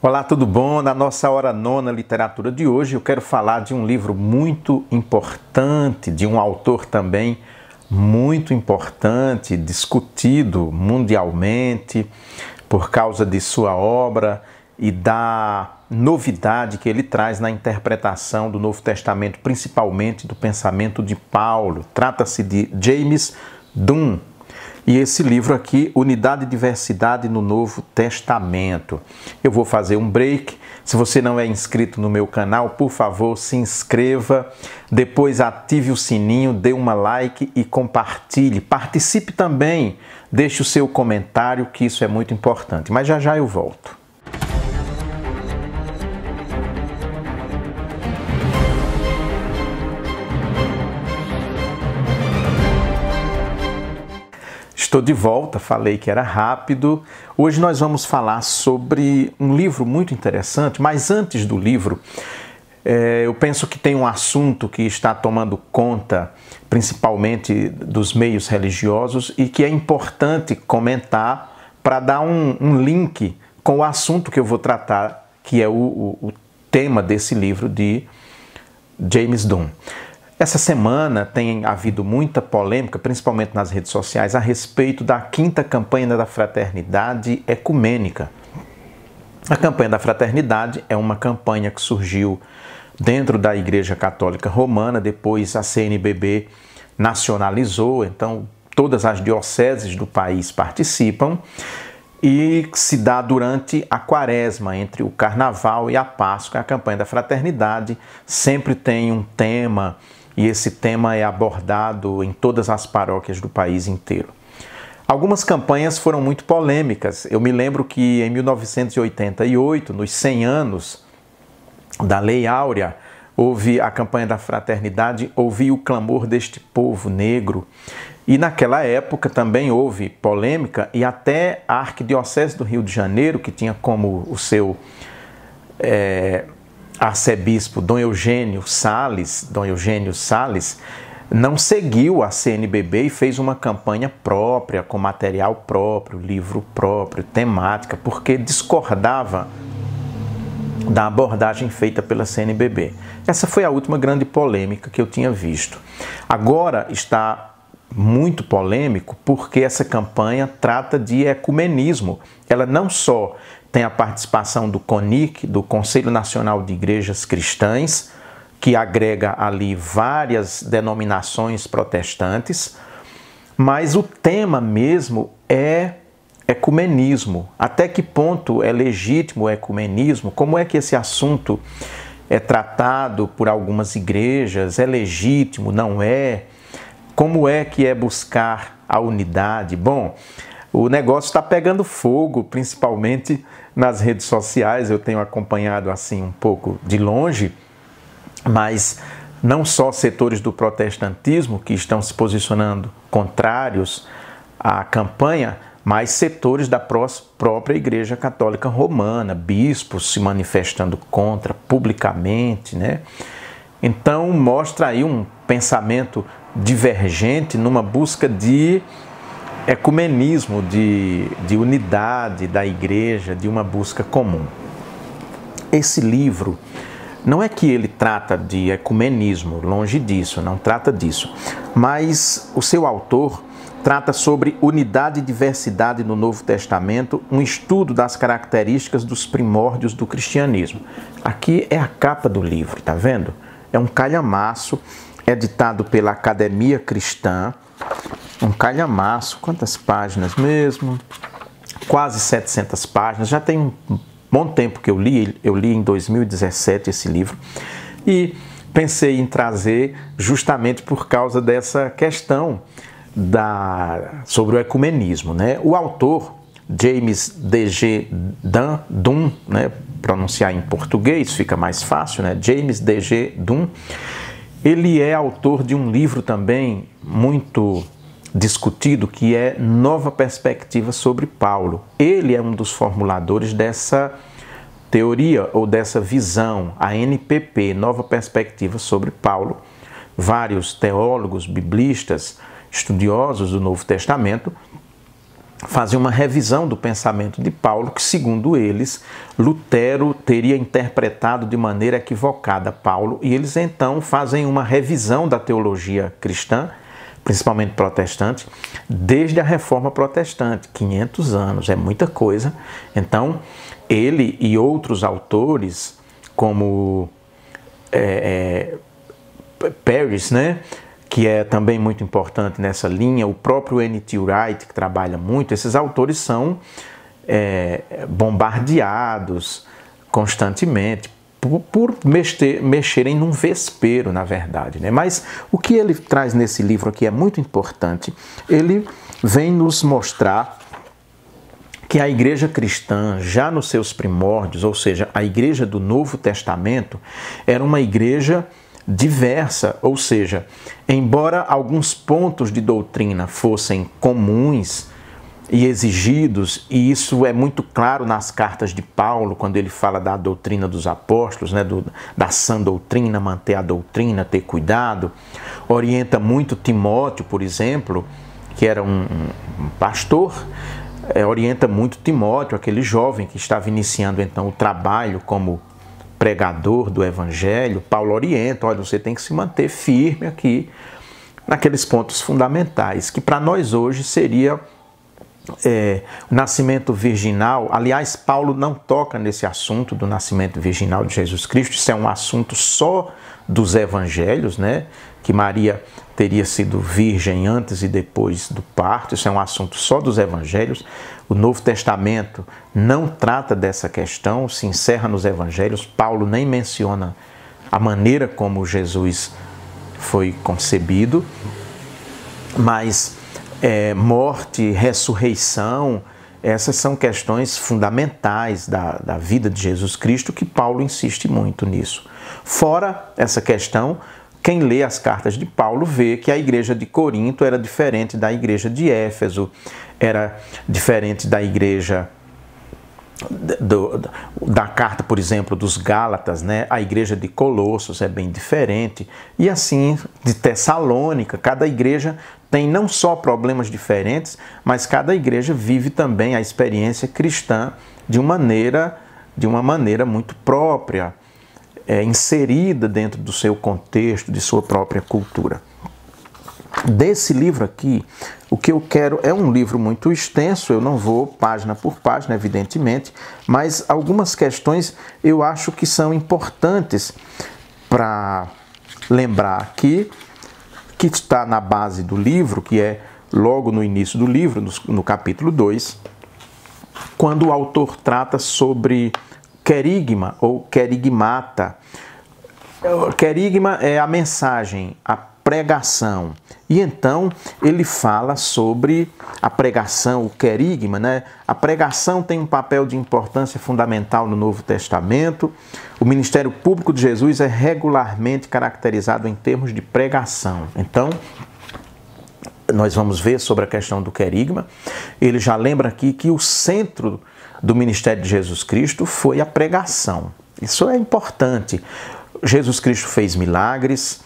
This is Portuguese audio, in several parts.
Olá, tudo bom? Na nossa hora nona literatura de hoje, eu quero falar de um livro muito importante, de um autor também muito importante, discutido mundialmente por causa de sua obra e da novidade que ele traz na interpretação do Novo Testamento, principalmente do pensamento de Paulo. Trata-se de James Dunn, e esse livro aqui, Unidade e Diversidade no Novo Testamento. Eu vou fazer um break. Se você não é inscrito no meu canal, por favor, se inscreva. Depois ative o sininho, dê uma like e compartilhe. Participe também, deixe o seu comentário, que isso é muito importante. Mas já já eu volto. Estou de volta, falei que era rápido. Hoje nós vamos falar sobre um livro muito interessante, mas antes do livro, é, eu penso que tem um assunto que está tomando conta, principalmente dos meios religiosos, e que é importante comentar para dar um, um, link com o assunto que eu vou tratar, que é o, o, o tema desse livro de James Dunn. Essa semana tem havido muita polêmica, principalmente nas redes sociais, a respeito da quinta campanha da fraternidade ecumênica. A campanha da fraternidade é uma campanha que surgiu dentro da Igreja Católica Romana, depois a CNBB nacionalizou, então todas as dioceses do país participam e se dá durante a quaresma, entre o carnaval e a Páscoa. A campanha da fraternidade sempre tem um tema e esse tema é abordado em todas as paróquias do país inteiro. Algumas campanhas foram muito polêmicas. Eu me lembro que em 1988, nos 100 anos da Lei Áurea, houve a campanha da fraternidade, ouvi o clamor deste povo negro. E naquela época também houve polêmica e até a Arquidiocese do Rio de Janeiro, que tinha como o seu é, arcebispo Dom Eugênio Sales, Dom Eugênio Sales, não seguiu a CNBB e fez uma campanha própria, com material próprio, livro próprio, temática, porque discordava da abordagem feita pela CNBB. Essa foi a última grande polêmica que eu tinha visto. Agora está muito polêmico porque essa campanha trata de ecumenismo. Ela não só tem a participação do CONIC, do Conselho Nacional de Igrejas Cristãs, que agrega ali várias denominações protestantes, mas o tema mesmo é ecumenismo. Até que ponto é legítimo o ecumenismo? Como é que esse assunto é tratado por algumas igrejas? É legítimo? Não é? Como é que é buscar a unidade? Bom, o negócio está pegando fogo, principalmente nas redes sociais. Eu tenho acompanhado assim um pouco de longe, mas não só setores do protestantismo que estão se posicionando contrários à campanha, mas setores da própria Igreja Católica Romana, bispos se manifestando contra publicamente, né? Então mostra aí um pensamento divergente numa busca de ecumenismo, de, de unidade da igreja, de uma busca comum. Esse livro não é que ele trata de ecumenismo, longe disso, não trata disso, mas o seu autor trata sobre unidade e diversidade no Novo Testamento, um estudo das características dos primórdios do cristianismo. Aqui é a capa do livro, tá vendo? É um calhamaço Editado pela Academia Cristã, um calhamaço, quantas páginas mesmo? Quase 700 páginas, já tem um bom tempo que eu li, eu li em 2017 esse livro, e pensei em trazer justamente por causa dessa questão da, sobre o ecumenismo. Né? O autor, James D.G. Dunn, né? pronunciar em português fica mais fácil, né? James D.G. Dunn, ele é autor de um livro também muito discutido que é Nova Perspectiva sobre Paulo. Ele é um dos formuladores dessa teoria ou dessa visão, a NPP, Nova Perspectiva sobre Paulo. Vários teólogos, biblistas, estudiosos do Novo Testamento fazem uma revisão do pensamento de Paulo, que, segundo eles, Lutero teria interpretado de maneira equivocada Paulo, e eles então fazem uma revisão da teologia cristã, principalmente protestante, desde a reforma protestante, 500 anos, é muita coisa. Então, ele e outros autores, como é, é, Paris, né? que é também muito importante nessa linha, o próprio N.T. Wright, que trabalha muito, esses autores são é, bombardeados constantemente por, por mexer, mexerem num vespeiro, na verdade. Né? Mas o que ele traz nesse livro aqui é muito importante. Ele vem nos mostrar que a igreja cristã, já nos seus primórdios, ou seja, a igreja do Novo Testamento, era uma igreja diversa, ou seja, embora alguns pontos de doutrina fossem comuns e exigidos, e isso é muito claro nas cartas de Paulo, quando ele fala da doutrina dos apóstolos, né, do, da sã doutrina, manter a doutrina, ter cuidado, orienta muito Timóteo, por exemplo, que era um, um pastor, é, orienta muito Timóteo, aquele jovem que estava iniciando então o trabalho como pregador do Evangelho, Paulo orienta: olha, você tem que se manter firme aqui naqueles pontos fundamentais, que para nós hoje seria é, o nascimento virginal. Aliás, Paulo não toca nesse assunto do nascimento virginal de Jesus Cristo, isso é um assunto só dos evangelhos, né? que Maria teria sido virgem antes e depois do parto, isso é um assunto só dos evangelhos. O Novo Testamento não trata dessa questão, se encerra nos evangelhos. Paulo nem menciona a maneira como Jesus foi concebido, mas é, morte, ressurreição, essas são questões fundamentais da, da vida de Jesus Cristo que Paulo insiste muito nisso. Fora essa questão quem lê as cartas de Paulo vê que a igreja de Corinto era diferente da igreja de Éfeso, era diferente da igreja do, da carta, por exemplo, dos Gálatas, né? a igreja de Colossos é bem diferente, e assim de Tessalônica. Cada igreja tem não só problemas diferentes, mas cada igreja vive também a experiência cristã de uma maneira, de uma maneira muito própria é, inserida dentro do seu contexto, de sua própria cultura. Desse livro aqui, o que eu quero é um livro muito extenso, eu não vou página por página, evidentemente, mas algumas questões eu acho que são importantes para lembrar aqui, que está na base do livro, que é logo no início do livro, no, no capítulo 2, quando o autor trata sobre querigma ou querigmata. Querigma é a mensagem, a pregação. E então ele fala sobre a pregação, o querigma, né? A pregação tem um papel de importância fundamental no Novo Testamento. O ministério público de Jesus é regularmente caracterizado em termos de pregação. Então, nós vamos ver sobre a questão do querigma. Ele já lembra aqui que o centro do ministério de Jesus Cristo foi a pregação. Isso é importante. Jesus Cristo fez milagres,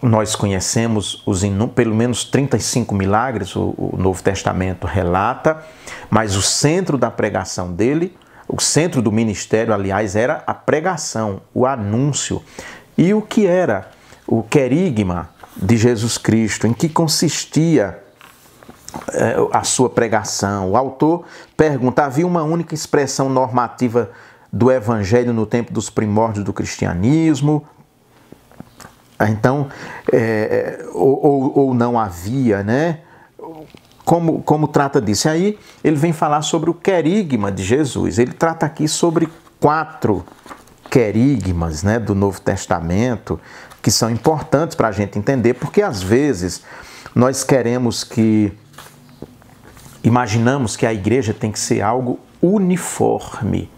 nós conhecemos os pelo menos 35 milagres, o, o Novo Testamento relata, mas o centro da pregação dele, o centro do ministério, aliás, era a pregação, o anúncio. E o que era o querigma de Jesus Cristo, em que consistia é, a sua pregação. O autor pergunta: havia uma única expressão normativa do evangelho no tempo dos primórdios do cristianismo? Então, é, é ou, ou, ou, não havia, né? Como, como trata disso? Aí ele vem falar sobre o querigma de Jesus. Ele trata aqui sobre quatro querigmas né, do Novo Testamento que são importantes para a gente entender, porque às vezes nós queremos que imaginamos que a igreja tem que ser algo uniforme.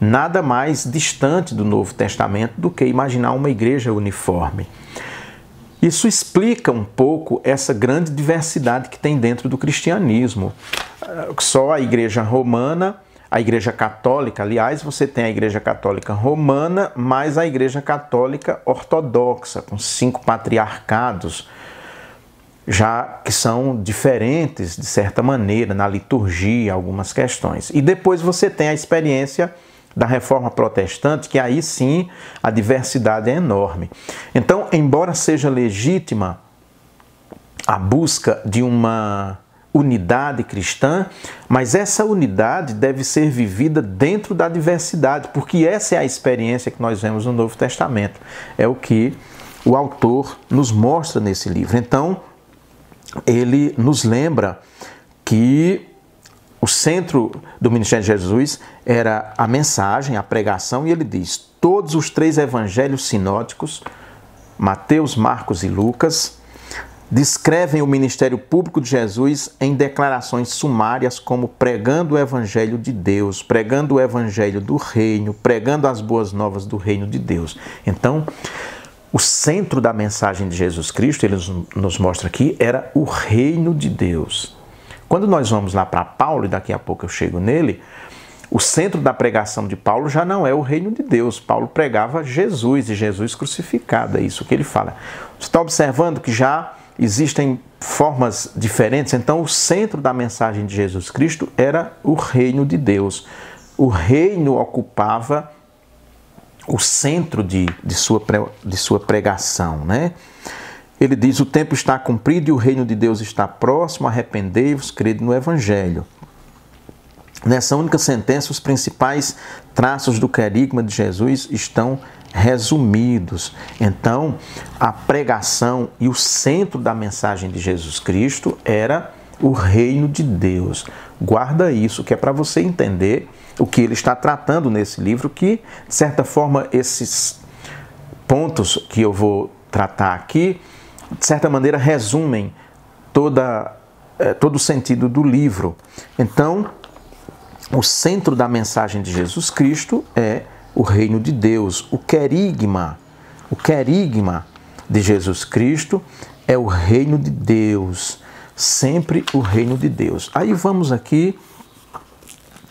Nada mais distante do Novo Testamento do que imaginar uma igreja uniforme. Isso explica um pouco essa grande diversidade que tem dentro do cristianismo. Só a Igreja Romana, a Igreja Católica, aliás, você tem a Igreja Católica Romana, mais a Igreja Católica Ortodoxa, com cinco patriarcados já que são diferentes, de certa maneira, na liturgia, algumas questões. E depois você tem a experiência da reforma protestante, que aí sim a diversidade é enorme. Então, embora seja legítima a busca de uma unidade cristã, mas essa unidade deve ser vivida dentro da diversidade, porque essa é a experiência que nós vemos no Novo Testamento. É o que o autor nos mostra nesse livro. Então, ele nos lembra que o centro do ministério de Jesus era a mensagem, a pregação, e ele diz: todos os três evangelhos sinóticos, Mateus, Marcos e Lucas, descrevem o ministério público de Jesus em declarações sumárias como pregando o evangelho de Deus, pregando o evangelho do reino, pregando as boas novas do reino de Deus. Então, o centro da mensagem de Jesus Cristo, ele nos mostra aqui, era o reino de Deus. Quando nós vamos lá para Paulo, e daqui a pouco eu chego nele, o centro da pregação de Paulo já não é o reino de Deus. Paulo pregava Jesus e Jesus crucificado, é isso que ele fala. Você está observando que já existem formas diferentes, então o centro da mensagem de Jesus Cristo era o reino de Deus. O reino ocupava o centro de, de, sua, de sua pregação, né? Ele diz: O tempo está cumprido e o reino de Deus está próximo, arrependei-vos, crede no Evangelho. Nessa única sentença, os principais traços do querigma de Jesus estão resumidos. Então, a pregação e o centro da mensagem de Jesus Cristo era o reino de Deus. Guarda isso, que é para você entender o que ele está tratando nesse livro, que, de certa forma, esses pontos que eu vou tratar aqui, de certa maneira, resumem toda, eh, todo o sentido do livro. Então, o centro da mensagem de Jesus Cristo é o reino de Deus, o querigma. O querigma de Jesus Cristo é o reino de Deus, sempre o reino de Deus. Aí vamos aqui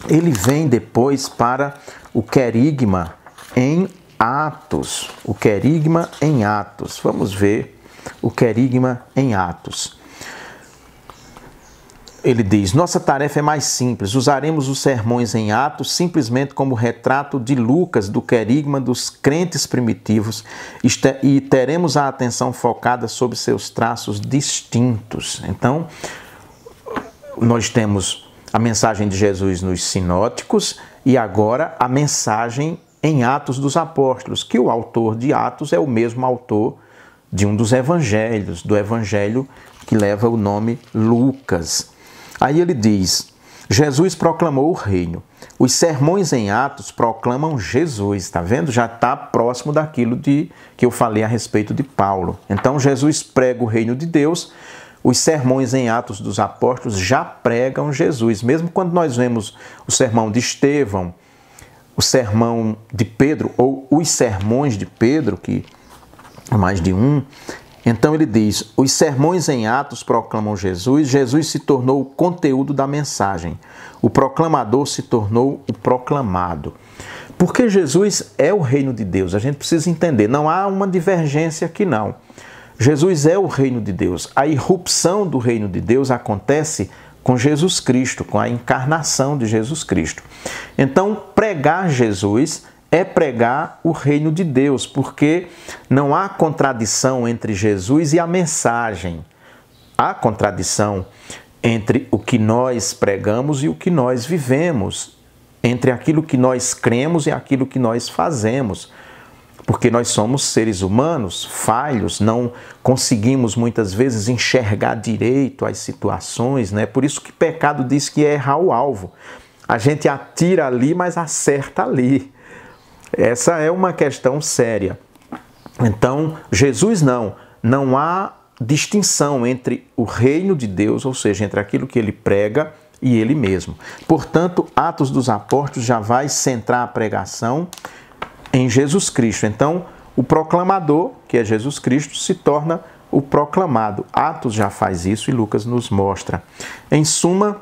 ele vem depois para o querigma em Atos. O querigma em Atos. Vamos ver o querigma em Atos. Ele diz: Nossa tarefa é mais simples. Usaremos os sermões em Atos simplesmente como retrato de Lucas do querigma dos crentes primitivos e teremos a atenção focada sobre seus traços distintos. Então, nós temos a mensagem de Jesus nos sinóticos e agora a mensagem em Atos dos Apóstolos, que o autor de Atos é o mesmo autor de um dos evangelhos, do evangelho que leva o nome Lucas. Aí ele diz: Jesus proclamou o reino. Os sermões em Atos proclamam Jesus, está vendo? Já está próximo daquilo de que eu falei a respeito de Paulo. Então Jesus prega o reino de Deus os sermões em Atos dos Apóstolos já pregam Jesus. Mesmo quando nós vemos o sermão de Estevão, o sermão de Pedro, ou os sermões de Pedro, que é mais de um, então ele diz: os sermões em Atos proclamam Jesus, Jesus se tornou o conteúdo da mensagem, o proclamador se tornou o proclamado. Porque Jesus é o reino de Deus, a gente precisa entender, não há uma divergência aqui não. Jesus é o reino de Deus. A irrupção do reino de Deus acontece com Jesus Cristo, com a encarnação de Jesus Cristo. Então, pregar Jesus é pregar o reino de Deus, porque não há contradição entre Jesus e a mensagem. Há contradição entre o que nós pregamos e o que nós vivemos, entre aquilo que nós cremos e aquilo que nós fazemos porque nós somos seres humanos falhos, não conseguimos muitas vezes enxergar direito as situações, né? Por isso que pecado diz que é errar o alvo. A gente atira ali, mas acerta ali. Essa é uma questão séria. Então, Jesus não, não há distinção entre o reino de Deus, ou seja, entre aquilo que ele prega e ele mesmo. Portanto, Atos dos Apóstolos já vai centrar a pregação em Jesus Cristo. Então, o proclamador, que é Jesus Cristo, se torna o proclamado. Atos já faz isso e Lucas nos mostra. Em suma,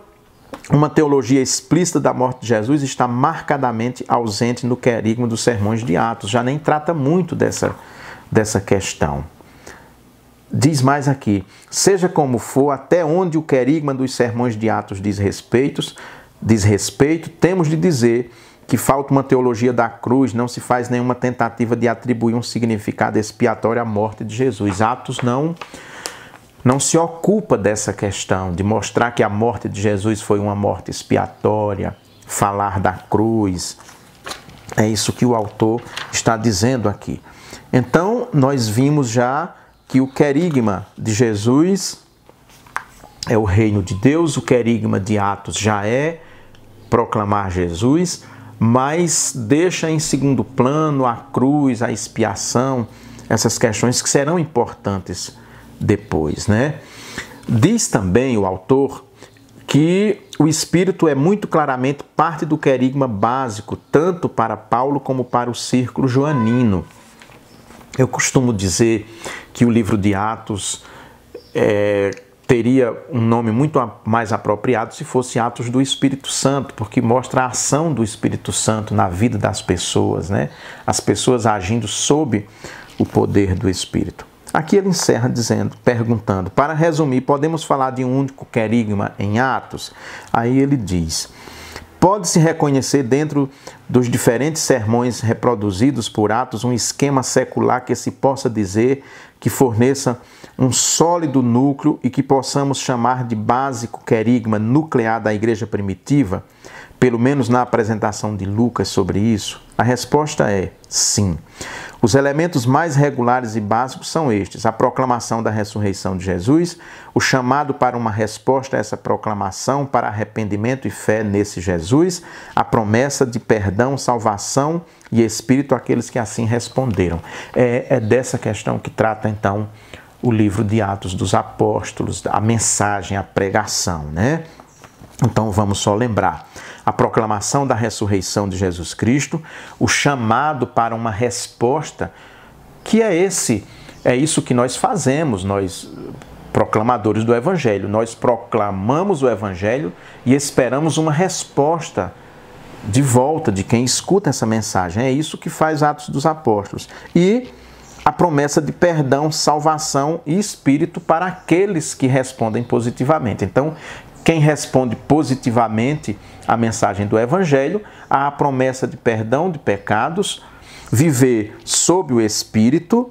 uma teologia explícita da morte de Jesus está marcadamente ausente no querigma dos sermões de Atos, já nem trata muito dessa, dessa questão. Diz mais aqui: seja como for, até onde o querigma dos sermões de Atos diz respeito, diz respeito, temos de dizer que falta uma teologia da cruz, não se faz nenhuma tentativa de atribuir um significado expiatório à morte de Jesus. Atos não não se ocupa dessa questão de mostrar que a morte de Jesus foi uma morte expiatória, falar da cruz. É isso que o autor está dizendo aqui. Então, nós vimos já que o querigma de Jesus é o reino de Deus, o querigma de Atos já é proclamar Jesus mas deixa em segundo plano a cruz, a expiação, essas questões que serão importantes depois, né? Diz também o autor que o espírito é muito claramente parte do querigma básico, tanto para Paulo como para o círculo joanino. Eu costumo dizer que o livro de Atos é teria um nome muito mais apropriado se fosse Atos do Espírito Santo, porque mostra a ação do Espírito Santo na vida das pessoas, né? As pessoas agindo sob o poder do Espírito. Aqui ele encerra dizendo, perguntando: para resumir, podemos falar de um único querigma em Atos? Aí ele diz: Pode-se reconhecer dentro dos diferentes sermões reproduzidos por Atos um esquema secular que se possa dizer que forneça um sólido núcleo e que possamos chamar de básico querigma nuclear da igreja primitiva, pelo menos na apresentação de Lucas sobre isso? A resposta é sim. Os elementos mais regulares e básicos são estes: a proclamação da ressurreição de Jesus, o chamado para uma resposta a essa proclamação, para arrependimento e fé nesse Jesus, a promessa de perdão, salvação e espírito àqueles que assim responderam. É, é dessa questão que trata então o livro de Atos dos Apóstolos, a mensagem, a pregação, né? Então vamos só lembrar a proclamação da ressurreição de Jesus Cristo, o chamado para uma resposta, que é esse, é isso que nós fazemos, nós proclamadores do evangelho, nós proclamamos o evangelho e esperamos uma resposta de volta de quem escuta essa mensagem. É isso que faz Atos dos Apóstolos. E a promessa de perdão, salvação e espírito para aqueles que respondem positivamente. Então, quem responde positivamente à mensagem do Evangelho, à promessa de perdão de pecados, viver sob o Espírito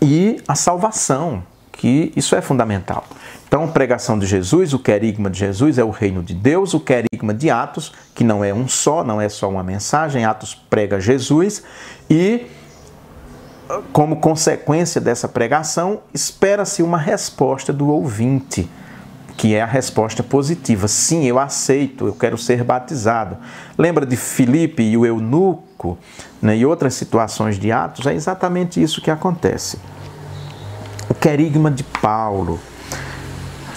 e a salvação, que isso é fundamental. Então, pregação de Jesus, o querigma de Jesus é o reino de Deus, o querigma de Atos, que não é um só, não é só uma mensagem, Atos prega Jesus e como consequência dessa pregação, espera-se uma resposta do ouvinte que é a resposta positiva. Sim, eu aceito, eu quero ser batizado. Lembra de Filipe e o eunuco né, e outras situações de Atos? É exatamente isso que acontece. O querigma de Paulo.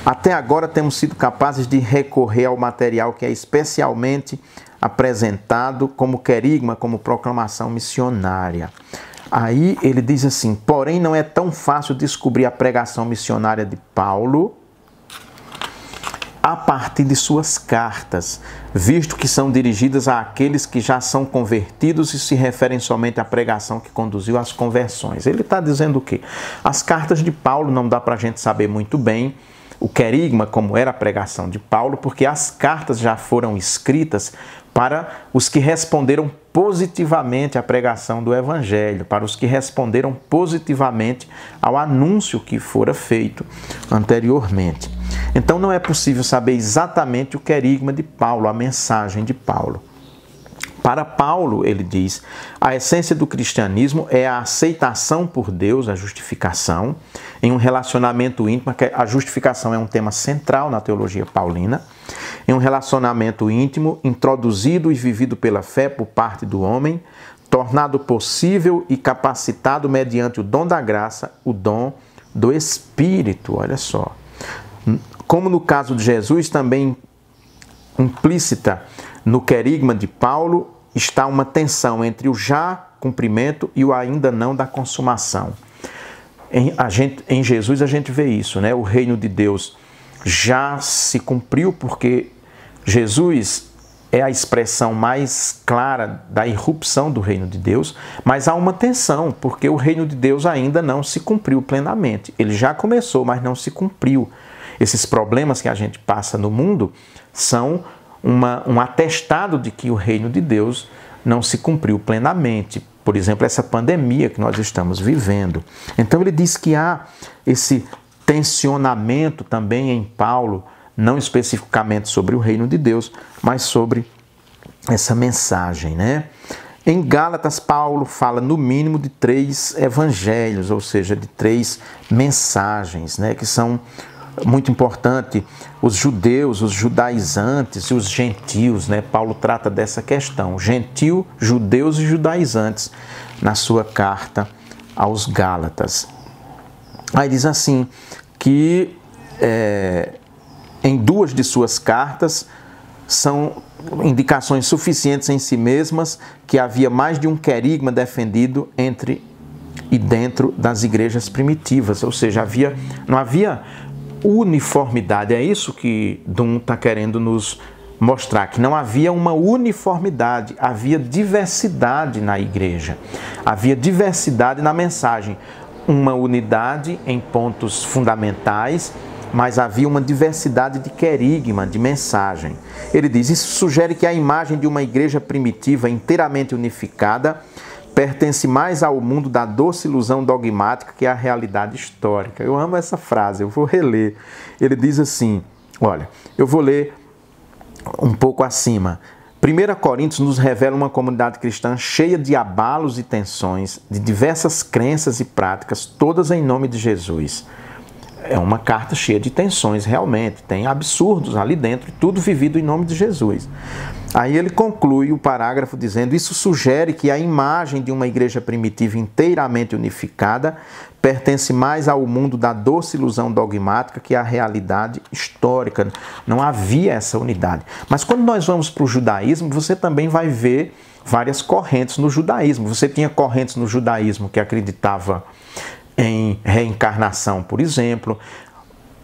Até agora temos sido capazes de recorrer ao material que é especialmente apresentado como querigma, como proclamação missionária. Aí ele diz assim: porém, não é tão fácil descobrir a pregação missionária de Paulo a partir de suas cartas, visto que são dirigidas àqueles que já são convertidos e se referem somente à pregação que conduziu às conversões. Ele está dizendo o quê? As cartas de Paulo não dá para a gente saber muito bem o querigma, como era a pregação de Paulo, porque as cartas já foram escritas para os que responderam positivamente à pregação do Evangelho, para os que responderam positivamente ao anúncio que fora feito anteriormente. Então não é possível saber exatamente o querigma de Paulo, a mensagem de Paulo. Para Paulo, ele diz, a essência do cristianismo é a aceitação por Deus, a justificação, em um relacionamento íntimo, a justificação é um tema central na teologia paulina, em um relacionamento íntimo, introduzido e vivido pela fé por parte do homem, tornado possível e capacitado mediante o dom da graça, o dom do Espírito, olha só como no caso de Jesus, também implícita no querigma de Paulo está uma tensão entre o já cumprimento e o ainda não da consumação. Em, a gente, em Jesus a gente vê isso, né? O reino de Deus já se cumpriu porque Jesus é a expressão mais clara da irrupção do reino de Deus, mas há uma tensão, porque o reino de Deus ainda não se cumpriu plenamente. Ele já começou, mas não se cumpriu esses problemas que a gente passa no mundo são uma, um atestado de que o reino de Deus não se cumpriu plenamente. Por exemplo, essa pandemia que nós estamos vivendo. Então, ele diz que há esse tensionamento também em Paulo, não especificamente sobre o reino de Deus, mas sobre essa mensagem, né? Em Gálatas, Paulo fala no mínimo de três evangelhos, ou seja, de três mensagens, né? Que são muito importante, os judeus, os judaizantes e os gentios, né? Paulo trata dessa questão, gentio, judeus e judaizantes, na sua carta aos Gálatas. Aí diz assim que é, em duas de suas cartas são indicações suficientes em si mesmas que havia mais de um querigma defendido entre e dentro das igrejas primitivas, ou seja, havia não havia uniformidade. É isso que Dum está querendo nos mostrar que não havia uma uniformidade, havia diversidade na igreja, havia diversidade na mensagem. Uma unidade em pontos fundamentais, mas havia uma diversidade de querigma, de mensagem. Ele diz: Isso sugere que a imagem de uma igreja primitiva inteiramente unificada pertence mais ao mundo da doce ilusão dogmática que à realidade histórica. Eu amo essa frase, eu vou reler. Ele diz assim: olha, eu vou ler um pouco acima. 1 Coríntios nos revela uma comunidade cristã cheia de abalos e tensões, de diversas crenças e práticas, todas em nome de Jesus é uma carta cheia de tensões, realmente. Tem absurdos ali dentro, tudo vivido em nome de Jesus. Aí ele conclui o parágrafo dizendo: Isso sugere que a imagem de uma igreja primitiva inteiramente unificada pertence mais ao mundo da doce ilusão dogmática que à realidade histórica. Não havia essa unidade. Mas quando nós vamos para o judaísmo, você também vai ver várias correntes no judaísmo. Você tinha correntes no judaísmo que acreditava em reencarnação, por exemplo,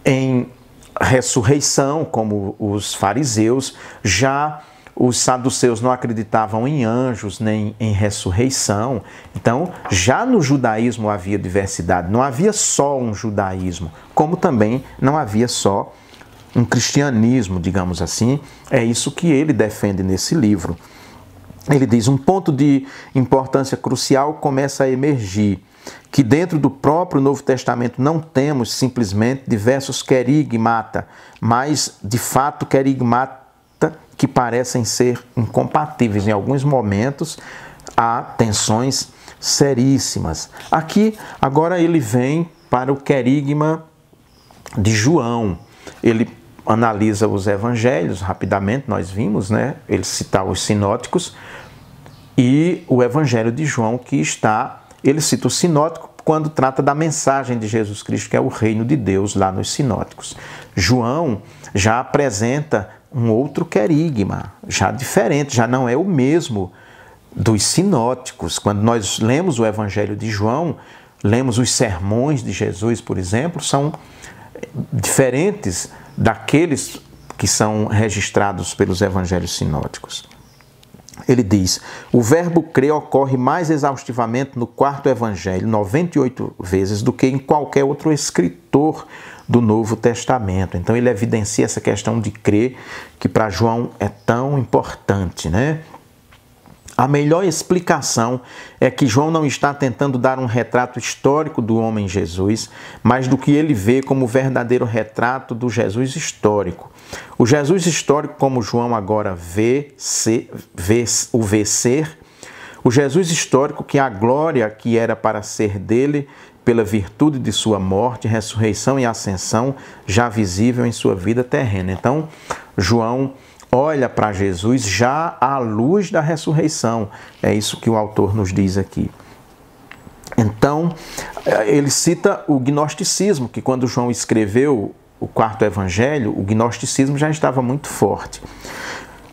em ressurreição, como os fariseus, já os saduceus não acreditavam em anjos nem em ressurreição. Então, já no judaísmo havia diversidade, não havia só um judaísmo, como também não havia só um cristianismo, digamos assim. É isso que ele defende nesse livro. Ele diz: um ponto de importância crucial começa a emergir que dentro do próprio Novo Testamento não temos simplesmente diversos querigmata, mas de fato querigmata que parecem ser incompatíveis. Em alguns momentos há tensões seríssimas. Aqui, agora ele vem para o querigma de João. Ele analisa os evangelhos rapidamente, nós vimos, né? Ele cita os sinóticos e o evangelho de João que está ele cita o sinótico quando trata da mensagem de Jesus Cristo, que é o reino de Deus, lá nos sinóticos. João já apresenta um outro querigma, já diferente, já não é o mesmo dos sinóticos. Quando nós lemos o Evangelho de João, lemos os sermões de Jesus, por exemplo, são diferentes daqueles que são registrados pelos evangelhos sinóticos. Ele diz: o verbo crer ocorre mais exaustivamente no quarto evangelho, 98 vezes, do que em qualquer outro escritor do Novo Testamento. Então ele evidencia essa questão de crer que para João é tão importante, né? A melhor explicação é que João não está tentando dar um retrato histórico do homem Jesus, mas do que ele vê como o verdadeiro retrato do Jesus histórico. O Jesus histórico, como João agora vê, vê o vê ser, o Jesus histórico que a glória que era para ser dele, pela virtude de sua morte, ressurreição e ascensão, já visível em sua vida terrena. Então, João olha para Jesus já à luz da ressurreição. É isso que o autor nos diz aqui. Então, ele cita o gnosticismo, que quando João escreveu o quarto evangelho, o gnosticismo já estava muito forte.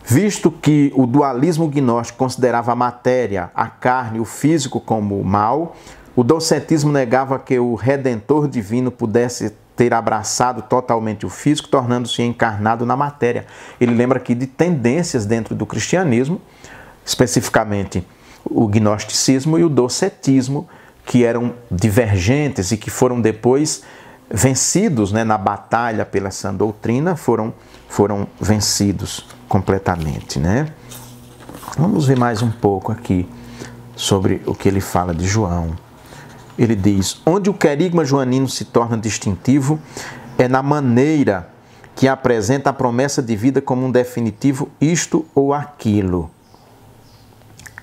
Visto que o dualismo gnóstico considerava a matéria, a carne, o físico como mal, o docetismo negava que o redentor divino pudesse ter abraçado totalmente o físico, tornando-se encarnado na matéria. Ele lembra aqui de tendências dentro do cristianismo, especificamente o gnosticismo e o docetismo, que eram divergentes e que foram depois vencidos né, na batalha pela sã doutrina, foram, foram vencidos completamente. Né? Vamos ver mais um pouco aqui sobre o que ele fala de João ele diz: onde o querigma joanino se torna distintivo é na maneira que apresenta a promessa de vida como um definitivo isto ou aquilo.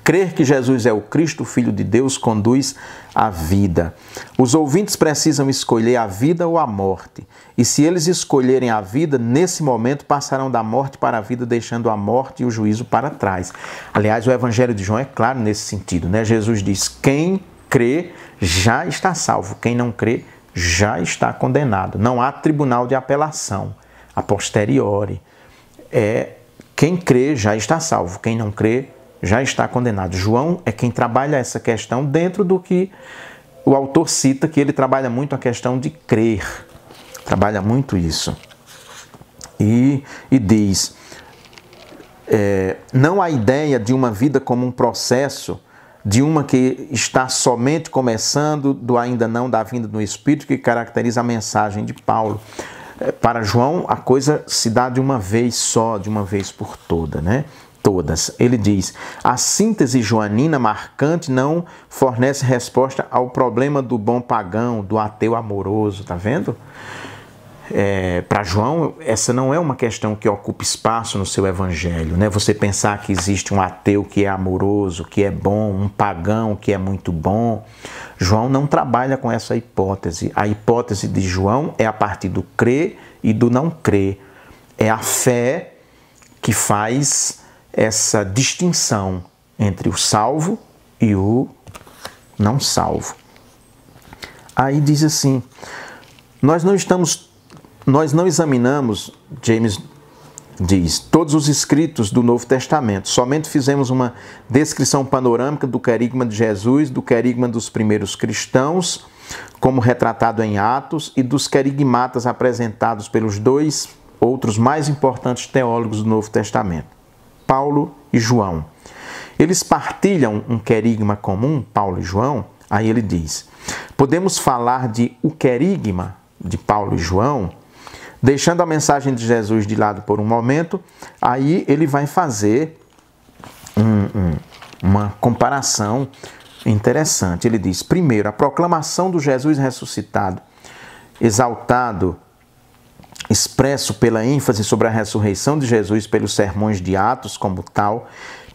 Crer que Jesus é o Cristo, Filho de Deus, conduz à vida. Os ouvintes precisam escolher a vida ou a morte. E se eles escolherem a vida, nesse momento passarão da morte para a vida, deixando a morte e o juízo para trás. Aliás, o Evangelho de João é claro nesse sentido, né? Jesus diz: quem crê já está salvo. Quem não crê já está condenado. Não há tribunal de apelação a posteriori. É quem crê já está salvo. Quem não crê já está condenado. João é quem trabalha essa questão dentro do que o autor cita que ele trabalha muito a questão de crer. Trabalha muito isso. E, e diz: é, não a ideia de uma vida como um processo de uma que está somente começando, do ainda não, da vinda do Espírito, que caracteriza a mensagem de Paulo. É, para João, a coisa se dá de uma vez só, de uma vez por toda, né? Todas. Ele diz: a síntese joanina marcante não fornece resposta ao problema do bom pagão, do ateu amoroso, tá vendo? é, para João, essa não é uma questão que ocupa espaço no seu evangelho. Né? Você pensar que existe um ateu que é amoroso, que é bom, um pagão que é muito bom. João não trabalha com essa hipótese. A hipótese de João é a partir do crer e do não crer. É a fé que faz essa distinção entre o salvo e o não salvo. Aí diz assim: Nós não estamos nós não examinamos, James diz, todos os escritos do Novo Testamento, somente fizemos uma descrição panorâmica do querigma de Jesus, do querigma dos primeiros cristãos, como retratado em Atos, e dos querigmatas apresentados pelos dois outros mais importantes teólogos do Novo Testamento, Paulo e João. Eles partilham um querigma comum, Paulo e João. Aí ele diz: podemos falar de o querigma de Paulo e João deixando a mensagem de Jesus de lado por um momento, aí ele vai fazer um, um, uma comparação interessante. Ele diz: primeiro, a proclamação do Jesus ressuscitado, exaltado, expresso pela ênfase sobre a ressurreição de Jesus pelos sermões de Atos como tal,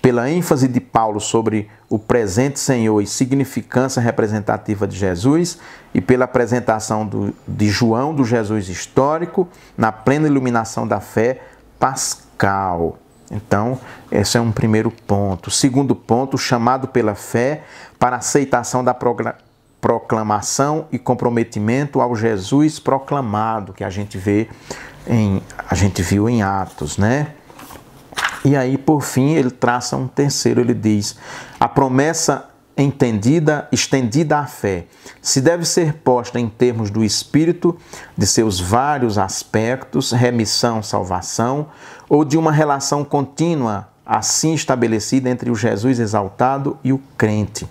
pela ênfase de Paulo sobre o presente Senhor e significância representativa de Jesus e pela apresentação do, de João do Jesus histórico na plena iluminação da fé pascal. Então, esse é um primeiro ponto. Segundo ponto, chamado pela fé para aceitação da proclamação e comprometimento ao Jesus proclamado que a gente vê em a gente viu em Atos, né? E aí, por fim, ele traça um terceiro, ele diz: a promessa entendida, estendida à fé, se deve ser posta em termos do espírito, de seus vários aspectos, remissão, salvação, ou de uma relação contínua assim estabelecida entre o Jesus exaltado e o crente.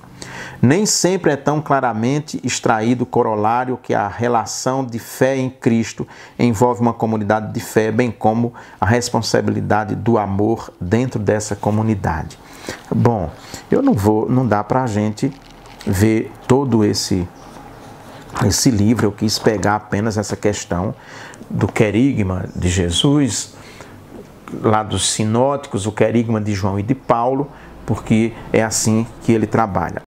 Nem sempre é tão claramente extraído o corolário que a relação de fé em Cristo envolve uma comunidade de fé, bem como a responsabilidade do amor dentro dessa comunidade. Bom, eu não vou, não dá para a gente ver todo esse esse livro. Eu quis pegar apenas essa questão do querigma de Jesus lados sinóticos, o querigma de João e de Paulo, porque é assim que ele trabalha.